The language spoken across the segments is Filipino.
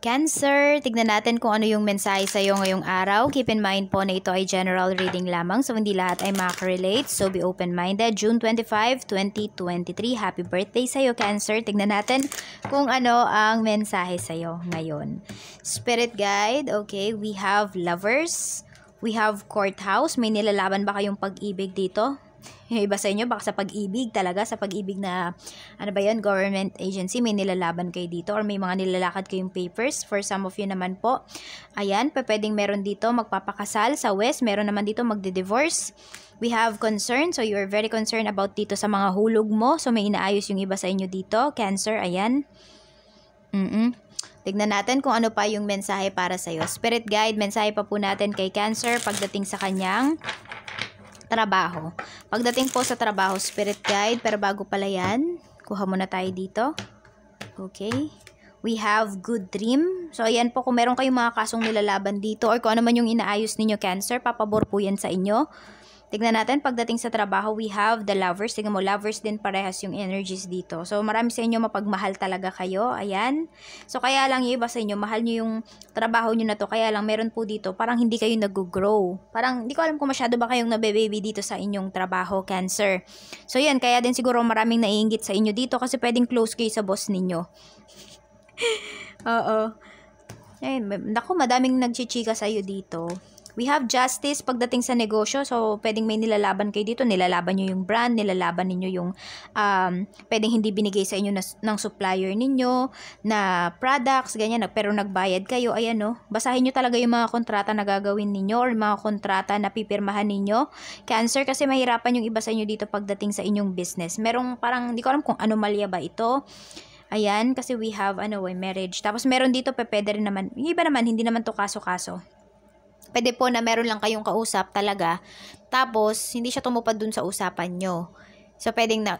Cancer, tignan natin kung ano yung mensahe sa iyo ngayong araw. Keep in mind po na ito ay general reading lamang so hindi lahat ay makarelate. So be open-minded. June 25, 2023. Happy birthday sa iyo Cancer. Tignan natin kung ano ang mensahe sa iyo ngayon. Spirit guide, okay, we have lovers. We have courthouse. May nilalaban ba kayong pag-ibig dito? Yung iba sa inyo, baka sa pag-ibig talaga, sa pag-ibig na, ano ba yun, government agency, may nilalaban kayo dito or may mga nilalakad kayong papers. For some of you naman po, ayan, pwedeng meron dito magpapakasal sa West, meron naman dito magde-divorce. We have concern, so you are very concerned about dito sa mga hulog mo. So may inaayos yung iba sa inyo dito, Cancer, ayan. Mm-mm. Tignan natin kung ano pa yung mensahe para sa iyo. Spirit guide, mensahe pa po natin kay Cancer pagdating sa kanyang trabaho. Pagdating po sa trabaho, spirit guide. Pero bago pala yan, kuha muna tayo dito. Okay. We have good dream. So, ayan po kung meron kayong mga kasong nilalaban dito or kung ano man yung inaayos ninyo, Cancer, papabor po yan sa inyo. Tignan natin, pagdating sa trabaho, we have the lovers. Tignan mo, lovers din parehas yung energies dito. So, marami sa inyo mapagmahal talaga kayo. Ayan. So, kaya lang yung iba sa inyo, mahal nyo yung trabaho nyo na to. Kaya lang, meron po dito, parang hindi kayo nag-grow. Parang, hindi ko alam kung masyado ba kayong nabe-baby dito sa inyong trabaho, cancer. So, yan. Kaya din siguro maraming naiingit sa inyo dito kasi pwedeng close kayo sa boss ninyo. Oo. Ayun, naku, madaming nagchichika sa'yo dito. We have justice pagdating sa negosyo. So, pwedeng may nilalaban kayo dito. Nilalaban nyo yung brand, nilalaban ninyo yung um, pwedeng hindi binigay sa inyo na, ng supplier ninyo na products, ganyan. Pero nagbayad kayo. Ayan, no. Basahin nyo talaga yung mga kontrata na gagawin ninyo or mga kontrata na pipirmahan ninyo. Cancer, kasi mahirapan yung iba sa inyo dito pagdating sa inyong business. Merong parang, hindi ko alam kung anomalya ba ito. Ayan, kasi we have, ano, marriage. Tapos meron dito, pe, pwede rin naman. Yung iba naman, hindi naman to kaso-kaso. Pwede po na meron lang kayong kausap talaga. Tapos, hindi siya tumupad dun sa usapan nyo. So, pwedeng na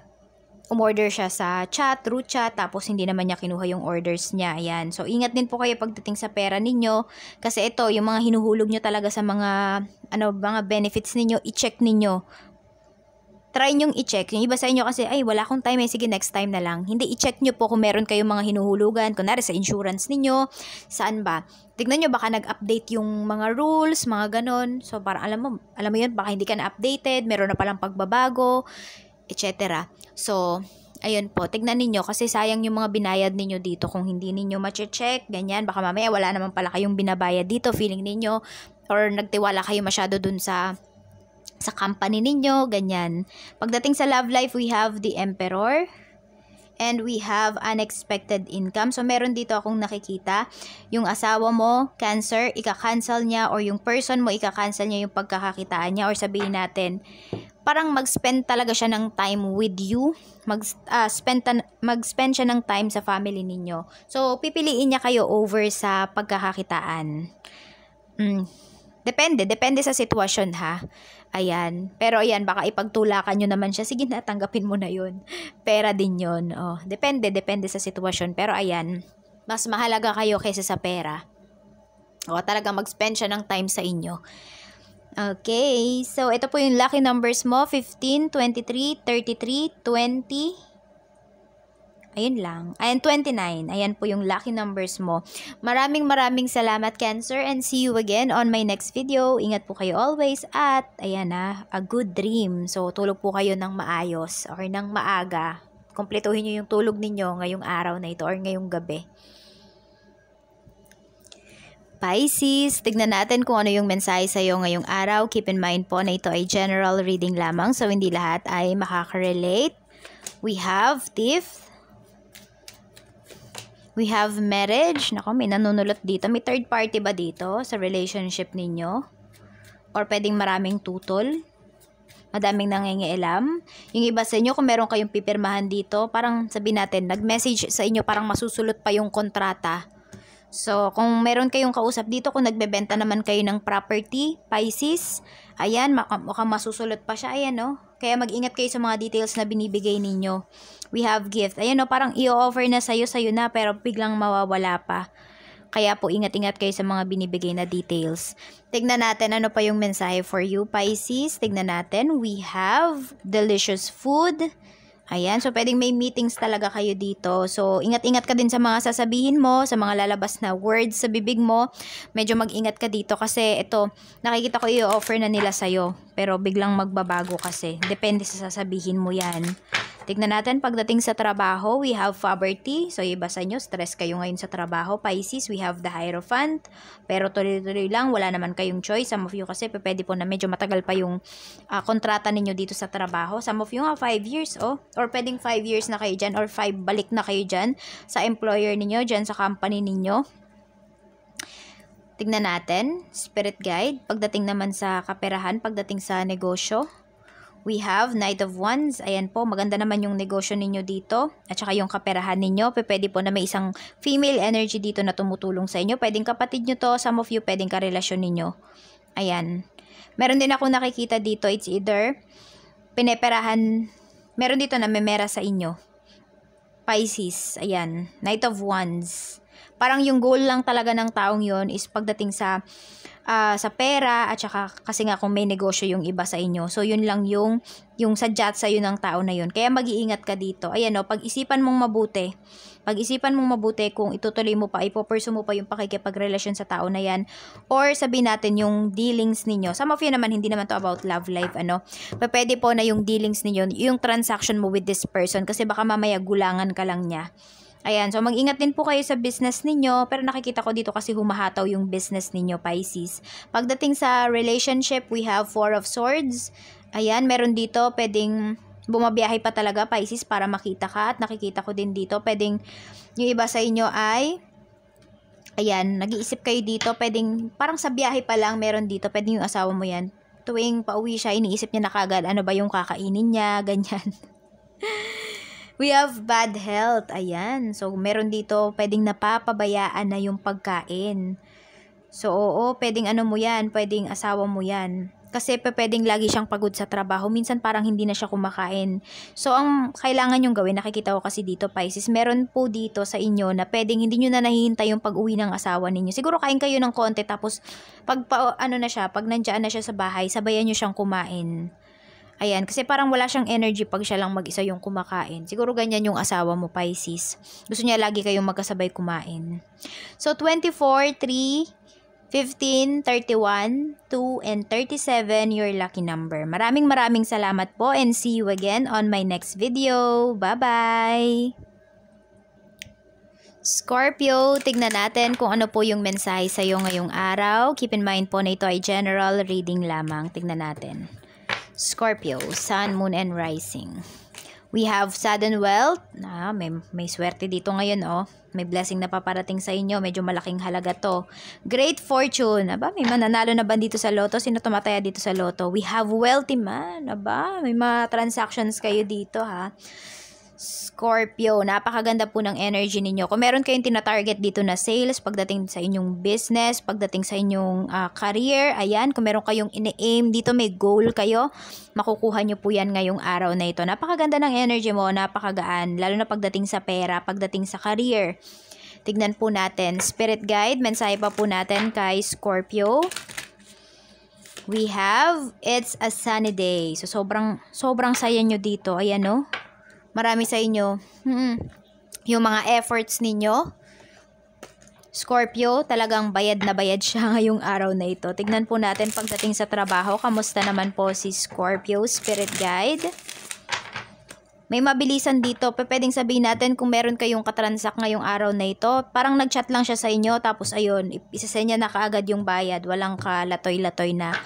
umorder siya sa chat, through chat, tapos hindi naman niya kinuha yung orders niya. Ayan. So, ingat din po kayo pagdating sa pera ninyo. Kasi ito, yung mga hinuhulog nyo talaga sa mga, ano, mga benefits ninyo, i-check ninyo try nyong i-check. Yung iba sa inyo kasi, ay, wala akong time eh, sige, next time na lang. Hindi, i-check nyo po kung meron kayong mga hinuhulugan, kunwari sa insurance ninyo, saan ba. Tignan nyo, baka nag-update yung mga rules, mga ganon. So, parang alam mo, alam mo yun, baka hindi ka na-updated, meron na palang pagbabago, etc. So, ayun po, tignan ninyo kasi sayang yung mga binayad ninyo dito kung hindi ninyo ma-check, ganyan, baka mamaya wala naman pala kayong binabayad dito, feeling ninyo, or nagtiwala kayo masyado dun sa sa company ninyo, ganyan. Pagdating sa love life, we have the emperor and we have unexpected income. So, meron dito akong nakikita. Yung asawa mo, cancer, ika-cancel niya or yung person mo, ika-cancel niya yung pagkakakitaan niya or sabihin natin, parang mag-spend talaga siya ng time with you. Mag, uh, spend mag-spend siya ng time sa family ninyo. So, pipiliin niya kayo over sa pagkakakitaan. Mm, Depende, depende sa sitwasyon ha. Ayan. Pero ayan, baka ipagtulakan nyo naman siya. Sige na, tanggapin mo na yun. Pera din yun. Oh, depende, depende sa sitwasyon. Pero ayan, mas mahalaga kayo kaysa sa pera. O, oh, talaga mag-spend siya ng time sa inyo. Okay, so ito po yung lucky numbers mo, 15, 23, 33, 20, Ayun lang. Ayan, 29. Ayan po yung lucky numbers mo. Maraming maraming salamat, Cancer, and see you again on my next video. Ingat po kayo always at, ayan na, a good dream. So, tulog po kayo ng maayos or ng maaga. Kompletuhin nyo yung tulog ninyo ngayong araw na ito or ngayong gabi. Pisces, tignan natin kung ano yung mensahe sa iyo ngayong araw. Keep in mind po na ito ay general reading lamang so hindi lahat ay makaka-relate. We have Tiff, We have marriage. Nako, may nanunulot dito. May third party ba dito sa relationship ninyo? Or pwedeng maraming tutol? Madaming nangingielam? Yung iba sa inyo, kung meron kayong pipirmahan dito, parang sabi natin, nag-message sa inyo, parang masusulot pa yung kontrata So, kung meron kayong kausap dito, kung nagbebenta naman kayo ng property, Pisces, ayan, mukhang masusulot pa siya, ayan, no? Kaya mag-ingat kayo sa mga details na binibigay ninyo. We have gift. Ayan, no? Parang i-offer na sa'yo, sa'yo na, pero biglang mawawala pa. Kaya po, ingat-ingat kayo sa mga binibigay na details. Tignan natin ano pa yung mensahe for you, Pisces. Tignan natin, we have delicious food, Ayan, so pwedeng may meetings talaga kayo dito. So, ingat-ingat ka din sa mga sasabihin mo, sa mga lalabas na words sa bibig mo. Medyo mag-ingat ka dito kasi ito, nakikita ko i-offer na nila sa'yo. Pero biglang magbabago kasi. Depende sa sasabihin mo yan. Tignan natin pagdating sa trabaho, we have poverty. So, ibasa nyo, stress kayo ngayon sa trabaho. Pisces, we have the Hierophant. Pero tuloy-tuloy lang, wala naman kayong choice. Some of you kasi pwede po na medyo matagal pa yung uh, kontrata ninyo dito sa trabaho. Some of you nga, 5 years, oh. Or pwedeng 5 years na kayo dyan, or 5 balik na kayo dyan sa employer ninyo, dyan sa company ninyo. Tignan natin, spirit guide, pagdating naman sa kaperahan, pagdating sa negosyo, We have Knight of Wands. Ayan po, maganda naman yung negosyo ninyo dito. At saka yung kaperahan ninyo. Pwede po na may isang female energy dito na tumutulong sa inyo. Pwedeng kapatid nyo to. Some of you, pwedeng karelasyon ninyo. Ayan. Meron din ako nakikita dito. It's either pineperahan. Meron dito na memera sa inyo. Pisces. Ayan. Knight of Wands. Parang yung goal lang talaga ng taong yon is pagdating sa uh, sa pera at saka kasi nga kung may negosyo yung iba sa inyo. So yun lang yung yung sadyat sa yun ng tao na yon Kaya mag-iingat ka dito. Ayan o, oh, pag-isipan mong mabuti. Pag-isipan mong mabuti kung itutuloy mo pa, ipopursue mo pa yung pakikipagrelasyon sa tao na yan. Or sabihin natin yung dealings ninyo. Some of you naman, hindi naman to about love life, ano. Pero pwede po na yung dealings ninyo, yung transaction mo with this person. Kasi baka mamaya gulangan ka lang niya. Ayan, so mag-ingat din po kayo sa business ninyo, pero nakikita ko dito kasi humahataw yung business ninyo, Pisces. Pagdating sa relationship, we have Four of Swords. Ayan, meron dito, pwedeng bumabiyahe pa talaga, Pisces, para makita ka. At nakikita ko din dito, pwedeng yung iba sa inyo ay ayan, nag-iisip kayo dito, pwedeng, parang sa biyahe pa lang, meron dito, pwedeng yung asawa mo yan, tuwing pauwi siya, iniisip niya na kagad, ano ba yung kakainin niya, ganyan. We have bad health. Ayan. So, meron dito, pwedeng napapabayaan na yung pagkain. So, oo, pwedeng ano mo yan, pwedeng asawa mo yan. Kasi pwedeng lagi siyang pagod sa trabaho. Minsan parang hindi na siya kumakain. So, ang kailangan yung gawin, nakikita ko kasi dito, Pisces, meron po dito sa inyo na pwedeng hindi niyo na nahihintay yung pag-uwi ng asawa ninyo. Siguro kain kayo ng konti, tapos pag pa, ano na siya, pag nandiyan na siya sa bahay, sabayan niyo siyang kumain. Ayan, kasi parang wala siyang energy pag siya lang mag-isa yung kumakain. Siguro ganyan yung asawa mo, Pisces. Gusto niya lagi kayong magkasabay kumain. So, 24, 3, 15, 31, 2, and 37, your lucky number. Maraming maraming salamat po and see you again on my next video. Bye-bye! Scorpio, tignan natin kung ano po yung mensahe sa'yo ngayong araw. Keep in mind po na ito ay general reading lamang. Tignan natin. Scorpio, Sun, Moon, and Rising. We have sudden wealth. Ah, may, may swerte dito ngayon, oh. May blessing na paparating sa inyo. Medyo malaking halaga to. Great fortune. Aba, may mananalo na ba dito sa loto? Sino tumataya dito sa loto? We have wealthy man. Aba, may mga transactions kayo dito, ha. Scorpio, napakaganda po ng energy ninyo. Kung meron kayong tinatarget dito na sales, pagdating sa inyong business, pagdating sa inyong uh, career, ayan, kung meron kayong ine-aim dito, may goal kayo, makukuha nyo po yan ngayong araw na ito. Napakaganda ng energy mo, napakagaan, lalo na pagdating sa pera, pagdating sa career. Tignan po natin, spirit guide, mensahe pa po natin kay Scorpio. We have, it's a sunny day. So, sobrang, sobrang saya nyo dito. Ayan, no? Oh marami sa inyo. mm Yung mga efforts ninyo, Scorpio, talagang bayad na bayad siya ngayong araw na ito. Tignan po natin pagdating sa trabaho, kamusta naman po si Scorpio Spirit Guide. May mabilisan dito, pwedeng sabihin natin kung meron kayong katransak ngayong araw na ito, parang nag-chat lang siya sa inyo, tapos ayun, isasenya na kaagad yung bayad, walang kalatoy-latoy na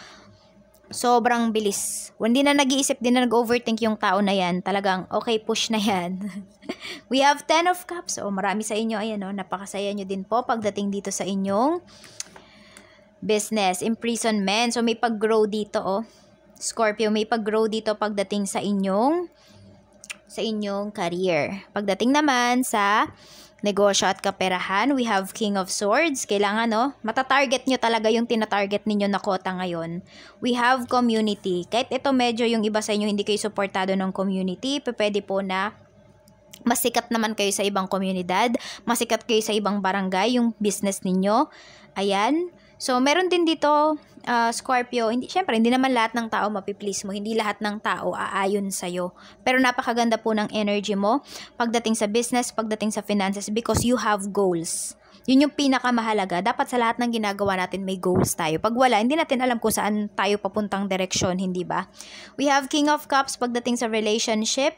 sobrang bilis. Hindi na nag-iisip din na nag-overthink yung tao na yan. Talagang, okay, push na yan. We have 10 of cups. O, oh, marami sa inyo. Ayan, o, oh, napakasaya nyo din po pagdating dito sa inyong business, imprisonment. So, may pag-grow dito, Oh. Scorpio, may pag-grow dito pagdating sa inyong sa inyong career. Pagdating naman sa negosyo at kaperahan, we have King of Swords. Kailangan, no? Matatarget nyo talaga yung tinatarget ninyo na kota ngayon. We have community. Kahit ito medyo yung iba sa inyo hindi kayo supportado ng community, pwede po na masikat naman kayo sa ibang komunidad, masikat kayo sa ibang barangay, yung business ninyo. Ayan. So, meron din dito, uh, Scorpio, hindi, syempre, hindi naman lahat ng tao mapiplease mo. Hindi lahat ng tao aayon sa'yo. Pero napakaganda po ng energy mo pagdating sa business, pagdating sa finances because you have goals. Yun yung pinakamahalaga. Dapat sa lahat ng ginagawa natin may goals tayo. Pag wala, hindi natin alam kung saan tayo papuntang direksyon, hindi ba? We have King of Cups pagdating sa relationship.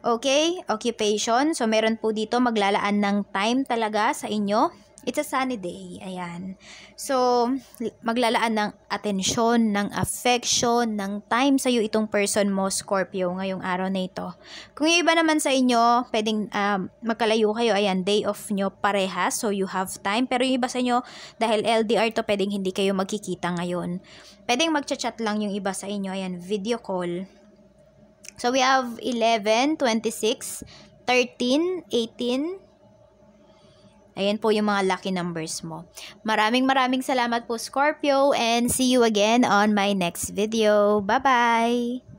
Okay, occupation. So, meron po dito maglalaan ng time talaga sa inyo It's a sunny day, ayan. So, maglalaan ng atensyon, ng affection, ng time sa'yo itong person mo, Scorpio, ngayong araw na ito. Kung yung iba naman sa inyo, pwedeng um, magkalayo kayo, ayan, day off nyo pareha, so you have time. Pero yung iba sa inyo, dahil LDR to, pwedeng hindi kayo magkikita ngayon. Pwedeng magchat-chat lang yung iba sa inyo, ayan, video call. So, we have 11, 26, 13, 18, Ayan po yung mga lucky numbers mo. Maraming maraming salamat po Scorpio and see you again on my next video. Bye-bye!